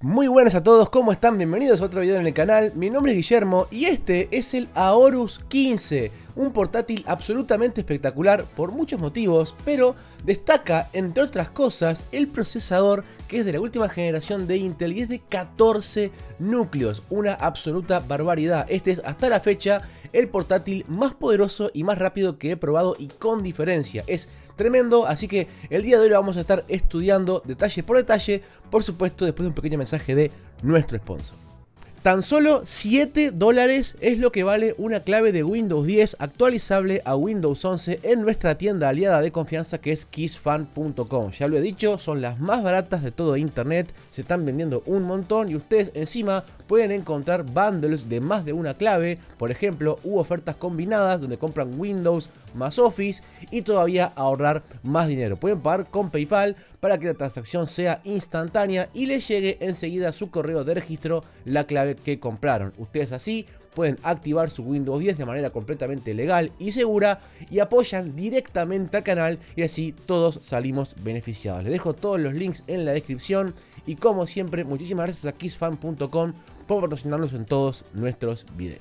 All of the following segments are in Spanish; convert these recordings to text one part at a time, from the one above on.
Muy buenas a todos, ¿cómo están? Bienvenidos a otro video en el canal. Mi nombre es Guillermo y este es el Aorus 15, un portátil absolutamente espectacular por muchos motivos, pero destaca, entre otras cosas, el procesador que es de la última generación de Intel y es de 14 núcleos, una absoluta barbaridad. Este es hasta la fecha el portátil más poderoso y más rápido que he probado y con diferencia. Es tremendo. Así que el día de hoy lo vamos a estar estudiando detalle por detalle, por supuesto, después de un pequeño mensaje de nuestro sponsor. Tan solo 7 dólares es lo que vale una clave de Windows 10 actualizable a Windows 11 en nuestra tienda aliada de confianza que es kissfan.com. Ya lo he dicho, son las más baratas de todo Internet, se están vendiendo un montón y ustedes encima pueden encontrar bundles de más de una clave, por ejemplo, u ofertas combinadas donde compran Windows más Office y todavía ahorrar más dinero. Pueden pagar con PayPal para que la transacción sea instantánea y les llegue enseguida a su correo de registro la clave que compraron. Ustedes así pueden activar su Windows 10 de manera completamente legal y segura y apoyan directamente al canal y así todos salimos beneficiados. Les dejo todos los links en la descripción y como siempre muchísimas gracias a kissfan.com por patrocinarnos en todos nuestros videos.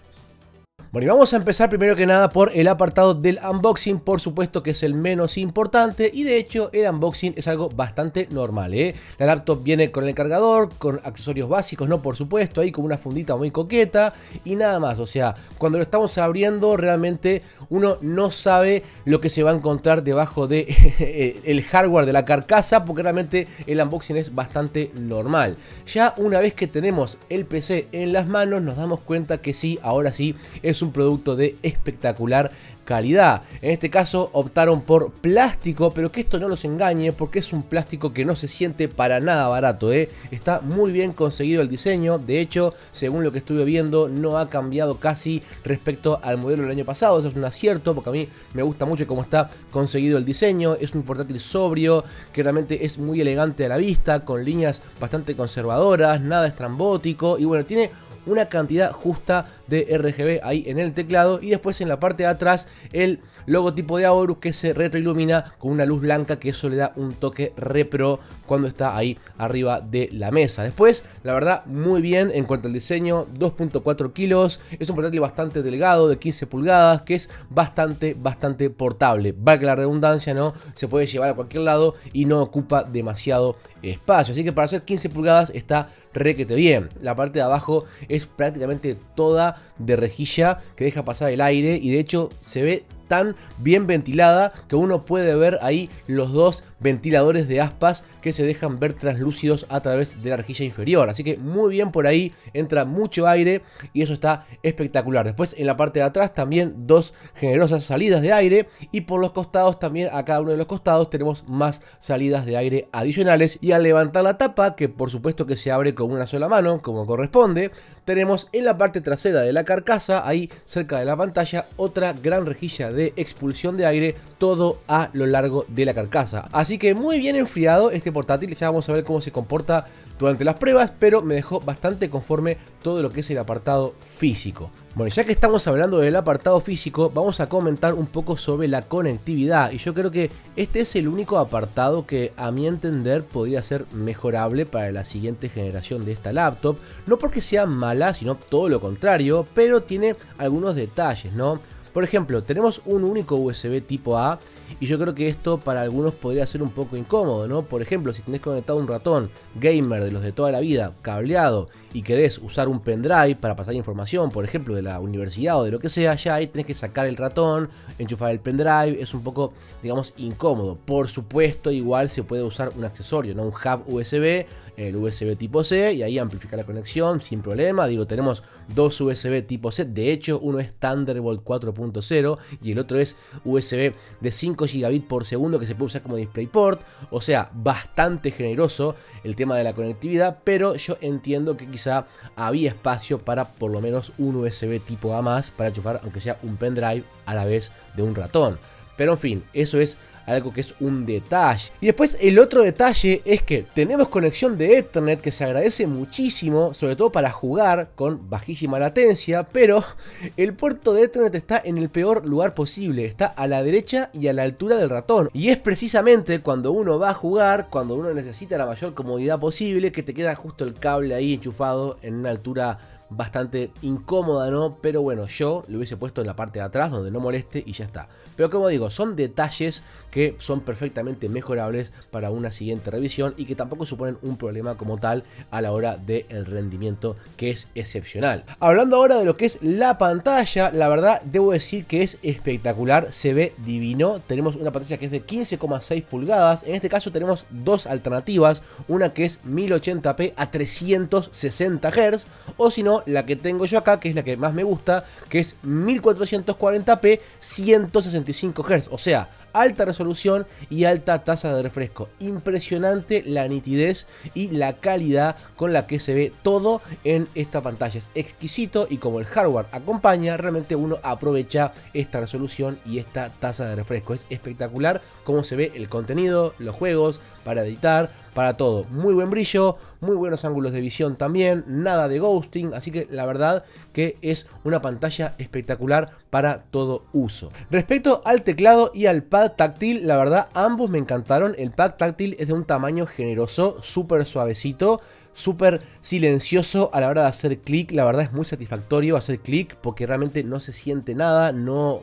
Bueno, y vamos a empezar primero que nada por el apartado del unboxing, por supuesto que es el menos importante y de hecho el unboxing es algo bastante normal. ¿eh? La laptop viene con el cargador, con accesorios básicos, no por supuesto, ahí con una fundita muy coqueta y nada más. O sea, cuando lo estamos abriendo realmente uno no sabe lo que se va a encontrar debajo de el hardware de la carcasa porque realmente el unboxing es bastante normal. Ya una vez que tenemos el PC en las manos nos damos cuenta que sí, ahora sí es un producto de espectacular calidad. En este caso optaron por plástico, pero que esto no los engañe porque es un plástico que no se siente para nada barato. ¿eh? Está muy bien conseguido el diseño, de hecho, según lo que estuve viendo, no ha cambiado casi respecto al modelo del año pasado. Eso es un acierto porque a mí me gusta mucho cómo está conseguido el diseño. Es un portátil sobrio que realmente es muy elegante a la vista, con líneas bastante conservadoras, nada estrambótico y bueno, tiene una cantidad justa de RGB ahí en el teclado y después en la parte de atrás el logotipo de Aorus que se retroilumina con una luz blanca que eso le da un toque repro cuando está ahí arriba de la mesa. Después, la verdad, muy bien en cuanto al diseño, 2.4 kilos, es un portátil bastante delgado de 15 pulgadas que es bastante, bastante portable. que la redundancia, ¿no? Se puede llevar a cualquier lado y no ocupa demasiado espacio. Así que para hacer 15 pulgadas está requete bien. La parte de abajo es prácticamente toda de rejilla que deja pasar el aire y de hecho se ve tan bien ventilada que uno puede ver ahí los dos ventiladores de aspas que se dejan ver translúcidos a través de la rejilla inferior. Así que muy bien por ahí, entra mucho aire y eso está espectacular. Después en la parte de atrás también dos generosas salidas de aire y por los costados también a cada uno de los costados tenemos más salidas de aire adicionales y al levantar la tapa, que por supuesto que se abre con una sola mano, como corresponde, tenemos en la parte trasera de la carcasa, ahí cerca de la pantalla, otra gran rejilla de expulsión de aire, todo a lo largo de la carcasa. Así Así que muy bien enfriado este portátil, ya vamos a ver cómo se comporta durante las pruebas, pero me dejó bastante conforme todo lo que es el apartado físico. Bueno, ya que estamos hablando del apartado físico, vamos a comentar un poco sobre la conectividad y yo creo que este es el único apartado que a mi entender podría ser mejorable para la siguiente generación de esta laptop, no porque sea mala, sino todo lo contrario, pero tiene algunos detalles, ¿no? Por ejemplo, tenemos un único USB tipo A y yo creo que esto para algunos podría ser un poco incómodo, ¿no? Por ejemplo, si tenés conectado un ratón gamer de los de toda la vida, cableado, y querés usar un pendrive para pasar información, por ejemplo, de la universidad o de lo que sea, ya ahí tenés que sacar el ratón, enchufar el pendrive, es un poco, digamos, incómodo. Por supuesto, igual se puede usar un accesorio, ¿no? Un hub USB el USB tipo C y ahí amplificar la conexión sin problema. Digo, tenemos dos USB tipo C, de hecho uno es Thunderbolt 4.0 y el otro es USB de 5 gigabit por segundo que se puede usar como DisplayPort, o sea, bastante generoso el tema de la conectividad, pero yo entiendo que quizá había espacio para por lo menos un USB tipo A más para chupar aunque sea un pendrive a la vez de un ratón. Pero en fin, eso es algo que es un detalle. Y después el otro detalle es que tenemos conexión de Ethernet que se agradece muchísimo, sobre todo para jugar con bajísima latencia, pero el puerto de Ethernet está en el peor lugar posible, está a la derecha y a la altura del ratón. Y es precisamente cuando uno va a jugar, cuando uno necesita la mayor comodidad posible, que te queda justo el cable ahí enchufado en una altura bastante incómoda, ¿no? Pero bueno, yo lo hubiese puesto en la parte de atrás donde no moleste y ya está. Pero como digo, son detalles que son perfectamente mejorables para una siguiente revisión y que tampoco suponen un problema como tal a la hora del rendimiento que es excepcional. Hablando ahora de lo que es la pantalla, la verdad debo decir que es espectacular, se ve divino, tenemos una pantalla que es de 15,6 pulgadas, en este caso tenemos dos alternativas, una que es 1080p a 360 Hz o si no la que tengo yo acá que es la que más me gusta, que es 1440p 165 Hz, o sea, alta resolución y alta tasa de refresco. Impresionante la nitidez y la calidad con la que se ve todo en esta pantalla. Es exquisito y como el hardware acompaña, realmente uno aprovecha esta resolución y esta tasa de refresco. Es espectacular cómo se ve el contenido, los juegos, para editar, para todo. Muy buen brillo, muy buenos ángulos de visión también, nada de ghosting, así que la verdad que es una pantalla espectacular para todo uso. Respecto al teclado y al pad táctil, la verdad ambos me encantaron. El pad táctil es de un tamaño generoso, súper suavecito, súper silencioso a la hora de hacer clic. La verdad es muy satisfactorio hacer clic porque realmente no se siente nada, no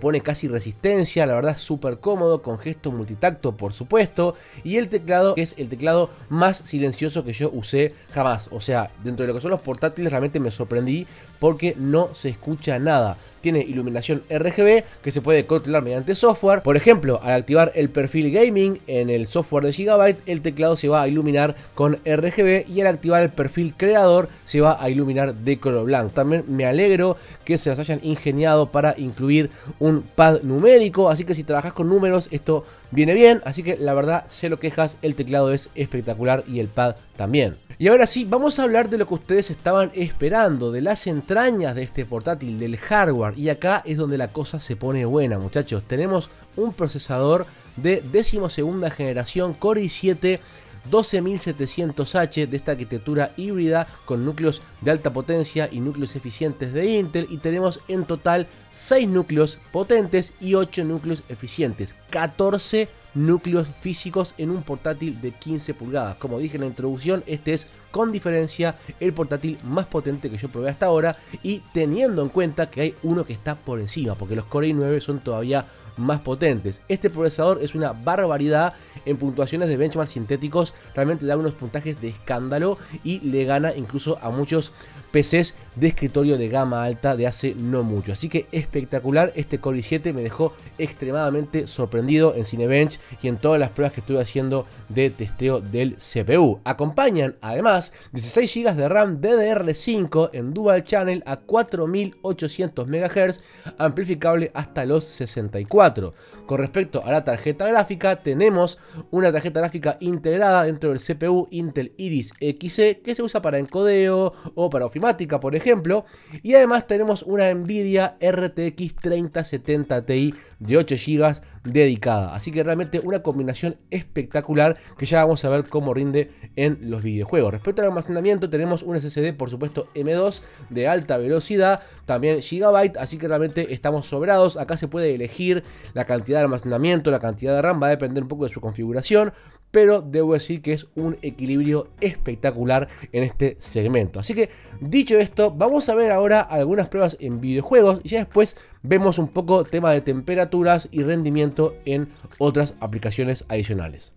Pone casi resistencia, la verdad súper cómodo, con gesto multitacto por supuesto, y el teclado es el teclado más silencioso que yo usé jamás, o sea, dentro de lo que son los portátiles realmente me sorprendí porque no se escucha nada tiene iluminación RGB que se puede controlar mediante software. Por ejemplo, al activar el perfil gaming en el software de Gigabyte, el teclado se va a iluminar con RGB y al activar el perfil creador se va a iluminar de color blanco. También me alegro que se las hayan ingeniado para incluir un pad numérico, así que si trabajas con números esto viene bien, así que la verdad, se lo quejas, el teclado es espectacular y el pad también. Y ahora sí, vamos a hablar de lo que ustedes estaban esperando, de las entrañas de este portátil, del hardware. Y acá es donde la cosa se pone buena, muchachos. Tenemos un procesador de décimo segunda generación Core i7 12700H de esta arquitectura híbrida con núcleos de alta potencia y núcleos eficientes de Intel y tenemos en total 6 núcleos potentes y 8 núcleos eficientes, 14 núcleos físicos en un portátil de 15 pulgadas. Como dije en la introducción, este es con diferencia el portátil más potente que yo probé hasta ahora y teniendo en cuenta que hay uno que está por encima, porque los Core i9 son todavía más potentes. Este procesador es una barbaridad en puntuaciones de benchmark sintéticos, realmente da unos puntajes de escándalo y le gana incluso a muchos PCs de escritorio de gama alta de hace no mucho. Así que espectacular, este Core i7 me dejó extremadamente sorprendido en Cinebench y en todas las pruebas que estuve haciendo de testeo del CPU. Acompañan además 16 GB de RAM DDR5 en Dual Channel a 4800 MHz, amplificable hasta los 64. Con respecto a la tarjeta gráfica, tenemos una tarjeta gráfica integrada dentro del CPU Intel Iris Xe que se usa para encodeo o para ofimática, por ejemplo ejemplo. Y además tenemos una Nvidia RTX 3070 Ti de 8 GB dedicada. Así que realmente una combinación espectacular que ya vamos a ver cómo rinde en los videojuegos. Respecto al almacenamiento tenemos un SSD por supuesto M2 de alta velocidad, también gigabyte, así que realmente estamos sobrados. Acá se puede elegir la cantidad de almacenamiento, la cantidad de RAM, va a depender un poco de su configuración, pero debo decir que es un equilibrio espectacular en este segmento. Así que dicho esto, vamos a ver ahora algunas pruebas en videojuegos y ya después vemos un poco tema de temperaturas y rendimiento en otras aplicaciones adicionales.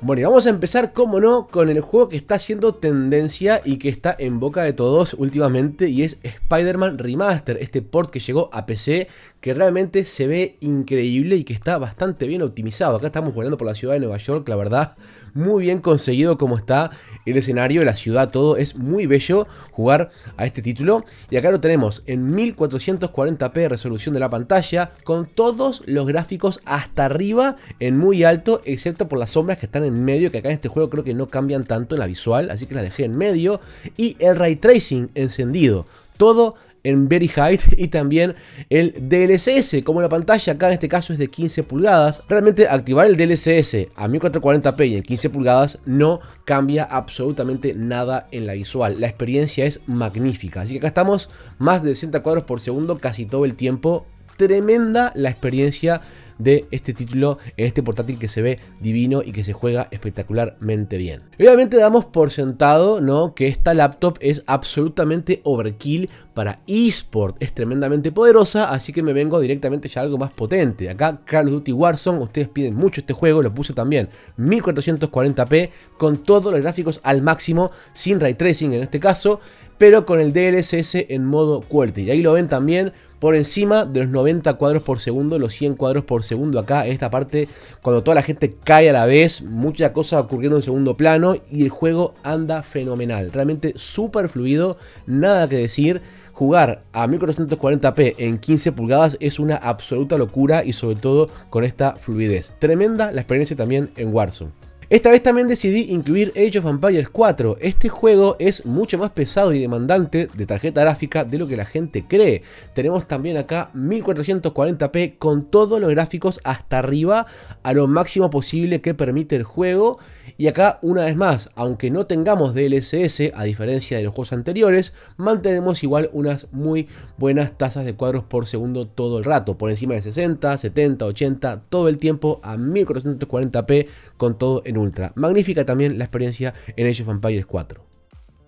Bueno, y vamos a empezar, como no, con el juego que está haciendo tendencia y que está en boca de todos últimamente y es Spider-Man Remaster, este port que llegó a PC que realmente se ve increíble y que está bastante bien optimizado. Acá estamos volando por la ciudad de Nueva York, la verdad, muy bien conseguido como está el escenario, la ciudad, todo. Es muy bello jugar a este título. Y acá lo tenemos en 1440p resolución de la pantalla, con todos los gráficos hasta arriba en muy alto, excepto por las sombras que están en medio, que acá en este juego creo que no cambian tanto en la visual, así que las dejé en medio. Y el ray tracing encendido. Todo en Very High y también el DLSS. Como la pantalla acá en este caso es de 15 pulgadas, realmente activar el DLSS a 1440p y en 15 pulgadas no cambia absolutamente nada en la visual. La experiencia es magnífica. Así que acá estamos más de 60 cuadros por segundo casi todo el tiempo. Tremenda la experiencia de este título en este portátil que se ve divino y que se juega espectacularmente bien. Obviamente damos por sentado ¿no? que esta laptop es absolutamente overkill para eSport, es tremendamente poderosa, así que me vengo directamente ya a algo más potente. Acá Call of Duty Warzone, ustedes piden mucho este juego, lo puse también 1440p con todos los gráficos al máximo, sin ray tracing en este caso, pero con el DLSS en modo QWERTY. Y ahí lo ven también por encima de los 90 cuadros por segundo, los 100 cuadros por segundo acá, en esta parte, cuando toda la gente cae a la vez, mucha cosa ocurriendo en segundo plano y el juego anda fenomenal, realmente súper fluido, nada que decir. Jugar a 1440p en 15 pulgadas es una absoluta locura y sobre todo con esta fluidez. Tremenda la experiencia también en Warzone. Esta vez también decidí incluir Age of Empires 4. Este juego es mucho más pesado y demandante de tarjeta gráfica de lo que la gente cree. Tenemos también acá 1440p con todos los gráficos hasta arriba a lo máximo posible que permite el juego. Y acá, una vez más, aunque no tengamos DLSS, a diferencia de los juegos anteriores, mantenemos igual unas muy buenas tasas de cuadros por segundo todo el rato, por encima de 60, 70, 80, todo el tiempo a 1440p con todo en ultra. Magnífica también la experiencia en Age of Empires 4.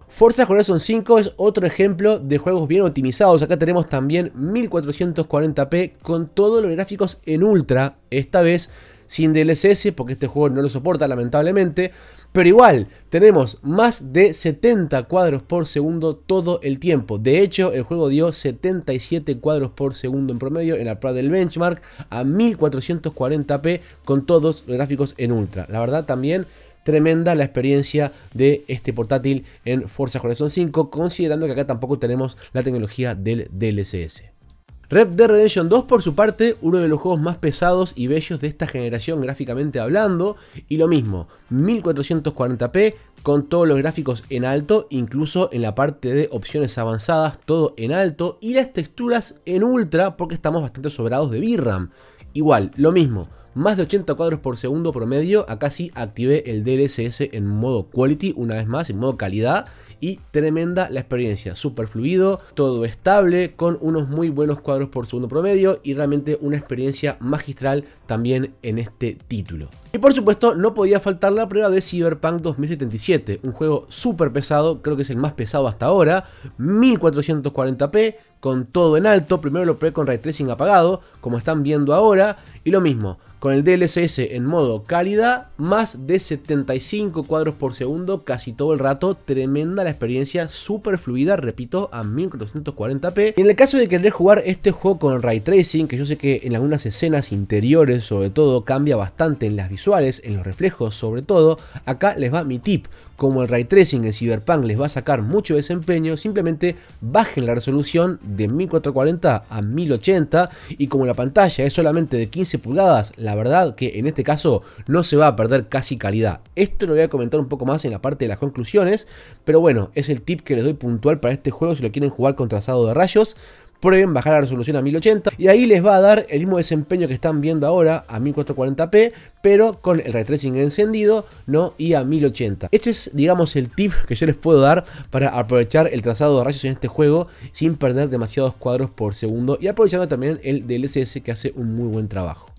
Forza Horizon 5 es otro ejemplo de juegos bien optimizados. Acá tenemos también 1440p con todos los gráficos en ultra, esta vez sin DLSS, porque este juego no lo soporta lamentablemente. Pero igual, tenemos más de 70 cuadros por segundo todo el tiempo. De hecho, el juego dio 77 cuadros por segundo en promedio en la prueba del benchmark a 1440p con todos los gráficos en ultra. La verdad también tremenda la experiencia de este portátil en Forza Horizon 5, considerando que acá tampoco tenemos la tecnología del DLSS. Red Dead Redemption 2, por su parte, uno de los juegos más pesados y bellos de esta generación gráficamente hablando, y lo mismo, 1440p con todos los gráficos en alto, incluso en la parte de opciones avanzadas, todo en alto, y las texturas en ultra porque estamos bastante sobrados de VRAM. Igual, lo mismo, más de 80 cuadros por segundo promedio. Acá sí activé el DLSS en modo quality, una vez más, en modo calidad. Y tremenda la experiencia, super fluido, todo estable, con unos muy buenos cuadros por segundo promedio y realmente una experiencia magistral también en este título. Y por supuesto no podía faltar la prueba de Cyberpunk 2077, un juego super pesado, creo que es el más pesado hasta ahora, 1440p, con todo en alto, primero lo probé con Ray Tracing apagado, como están viendo ahora, y lo mismo, con el DLSS en modo cálida, más de 75 cuadros por segundo casi todo el rato, tremenda la experiencia, super fluida, repito, a 1440p. Y en el caso de querer jugar este juego con Ray Tracing, que yo sé que en algunas escenas interiores sobre todo cambia bastante en las visuales, en los reflejos sobre todo, acá les va mi tip, como el ray tracing en Cyberpunk les va a sacar mucho desempeño, simplemente bajen la resolución de 1440 a 1080 y como la pantalla es solamente de 15 pulgadas, la verdad que en este caso no se va a perder casi calidad. Esto lo voy a comentar un poco más en la parte de las conclusiones, pero bueno, es el tip que les doy puntual para este juego si lo quieren jugar con trazado de rayos prueben bajar la resolución a 1080 y ahí les va a dar el mismo desempeño que están viendo ahora a 1440p, pero con el retracing encendido, ¿no? Y a 1080. Este es, digamos, el tip que yo les puedo dar para aprovechar el trazado de rayos en este juego sin perder demasiados cuadros por segundo y aprovechando también el DLSS que hace un muy buen trabajo.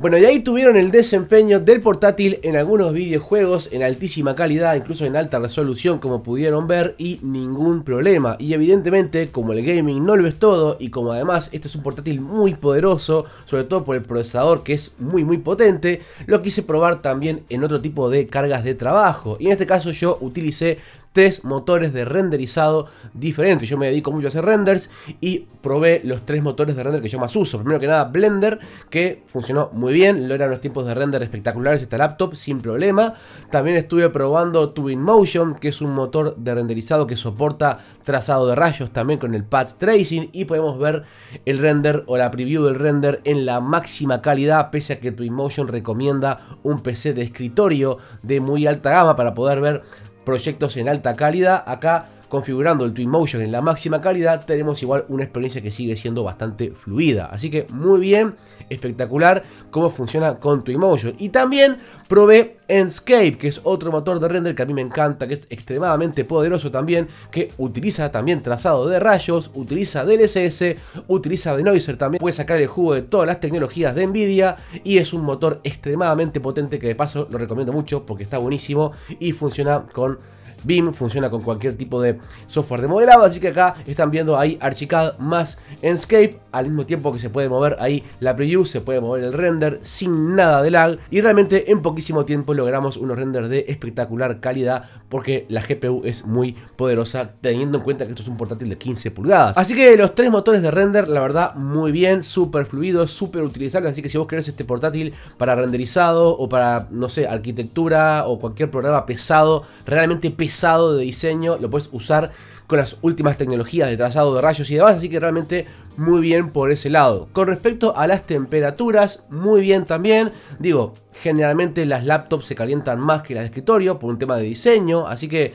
Bueno, y ahí tuvieron el desempeño del portátil en algunos videojuegos en altísima calidad, incluso en alta resolución como pudieron ver y ningún problema. Y evidentemente, como el gaming no lo es todo y como además este es un portátil muy poderoso, sobre todo por el procesador que es muy muy potente, lo quise probar también en otro tipo de cargas de trabajo. Y en este caso yo utilicé tres motores de renderizado diferentes. Yo me dedico mucho a hacer renders y probé los tres motores de render que yo más uso. Primero que nada Blender, que funcionó muy bien, eran los tiempos de render espectaculares esta laptop sin problema. También estuve probando Motion, que es un motor de renderizado que soporta trazado de rayos también con el path tracing y podemos ver el render o la preview del render en la máxima calidad, pese a que Twinmotion recomienda un PC de escritorio de muy alta gama para poder ver proyectos en alta calidad. Acá configurando el Twinmotion en la máxima calidad, tenemos igual una experiencia que sigue siendo bastante fluida. Así que muy bien, espectacular cómo funciona con Twinmotion. Y también probé Enscape, que es otro motor de render que a mí me encanta, que es extremadamente poderoso también, que utiliza también trazado de rayos, utiliza DLSS, utiliza Denoiser también, puede sacar el jugo de todas las tecnologías de Nvidia y es un motor extremadamente potente que de paso lo recomiendo mucho porque está buenísimo y funciona con BIM, funciona con cualquier tipo de software de modelado, así que acá están viendo ahí Archicad más Enscape, al mismo tiempo que se puede mover ahí la preview, se puede mover el render sin nada de lag y realmente en poquísimo tiempo logramos unos renders de espectacular calidad porque la GPU es muy poderosa teniendo en cuenta que esto es un portátil de 15 pulgadas. Así que los tres motores de render la verdad muy bien, súper fluido, súper utilizables, así que si vos querés este portátil para renderizado o para no sé, arquitectura o cualquier programa pesado, realmente pesado de diseño, lo puedes usar con las últimas tecnologías de trazado de rayos y demás, así que realmente muy bien por ese lado. Con respecto a las temperaturas, muy bien también, digo, generalmente las laptops se calientan más que las de escritorio por un tema de diseño, así que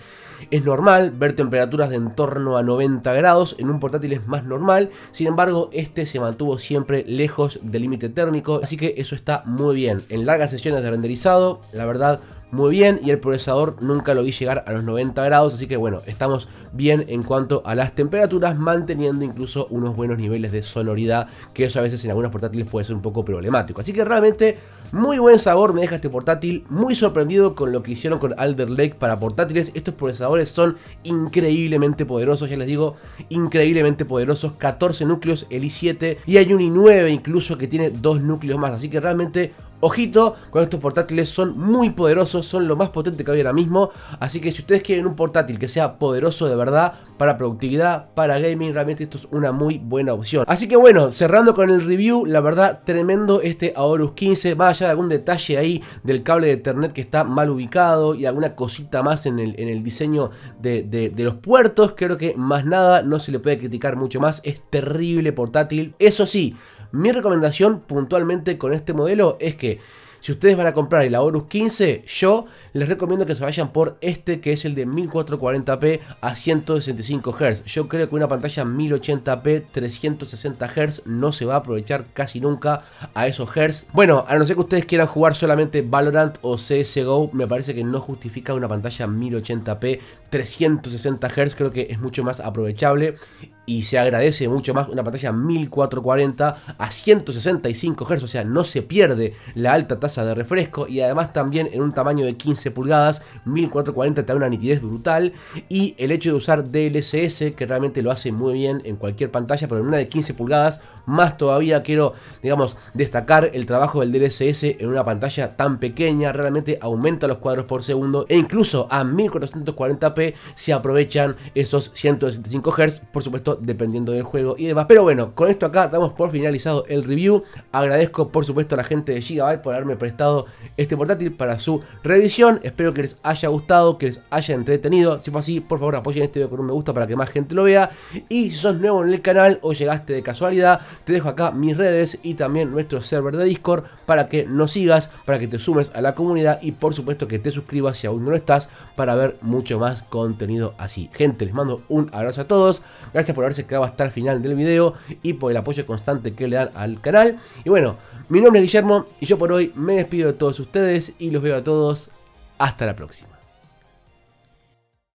es normal ver temperaturas de en torno a 90 grados, en un portátil es más normal, sin embargo este se mantuvo siempre lejos del límite térmico, así que eso está muy bien. En largas sesiones de renderizado, la verdad muy bien y el procesador nunca lo vi llegar a los 90 grados, así que bueno, estamos bien en cuanto a las temperaturas, manteniendo incluso unos buenos niveles de sonoridad, que eso a veces en algunos portátiles puede ser un poco problemático. Así que realmente muy buen sabor me deja este portátil, muy sorprendido con lo que hicieron con Alder Lake para portátiles, estos procesadores son increíblemente poderosos, ya les digo, increíblemente poderosos, 14 núcleos, el i7 y hay un i9 incluso que tiene dos núcleos más, así que realmente Ojito, con estos portátiles son muy poderosos, son lo más potente que hay ahora mismo, así que si ustedes quieren un portátil que sea poderoso de verdad, para productividad, para gaming, realmente esto es una muy buena opción. Así que bueno, cerrando con el review, la verdad tremendo este Aorus 15, más allá de algún detalle ahí del cable de Ethernet que está mal ubicado y alguna cosita más en el, diseño de los puertos, creo que más nada, no se le puede criticar mucho más, es terrible portátil. Eso sí, mi recomendación puntualmente con este modelo es que si ustedes van a comprar el Aorus 15, yo les recomiendo que se vayan por este que es el de 1440p a 165 Hz. Yo creo que una pantalla 1080p 360 Hz no se va a aprovechar casi nunca a esos Hz. Bueno, a no ser que ustedes quieran jugar solamente Valorant o CSGO, me parece que no justifica una pantalla 1080p 360 Hz, creo que es mucho más aprovechable y se agradece mucho más una pantalla 1440 a 165 Hz, o sea, no se pierde la alta tasa de refresco y además también en un tamaño de 15 pulgadas, 1440 te da una nitidez brutal y el hecho de usar DLSS que realmente lo hace muy bien en cualquier pantalla, pero en una de 15 pulgadas más todavía quiero, digamos, destacar el trabajo del DLSS en una pantalla tan pequeña, realmente aumenta los cuadros por segundo e incluso a 1440p se aprovechan esos 165 Hz, por supuesto dependiendo del juego y demás. Pero bueno, con esto acá damos por finalizado el review. Agradezco por supuesto a la gente de Gigabyte por haberme prestado este portátil para su revisión. Espero que les haya gustado, que les haya entretenido. Si fue así, por favor apoyen este video con un me gusta para que más gente lo vea. Y si sos nuevo en el canal o llegaste de casualidad, te dejo acá mis redes y también nuestro server de Discord para que nos sigas, para que te sumes a la comunidad y por supuesto que te suscribas si aún no lo estás para ver mucho más contenido así. Gente, les mando un abrazo a todos. Gracias por haberse quedado hasta el final del video y por el apoyo constante que le dan al canal. Y bueno, mi nombre es Guillermo y yo por hoy me despido de todos ustedes y los veo a todos hasta la próxima.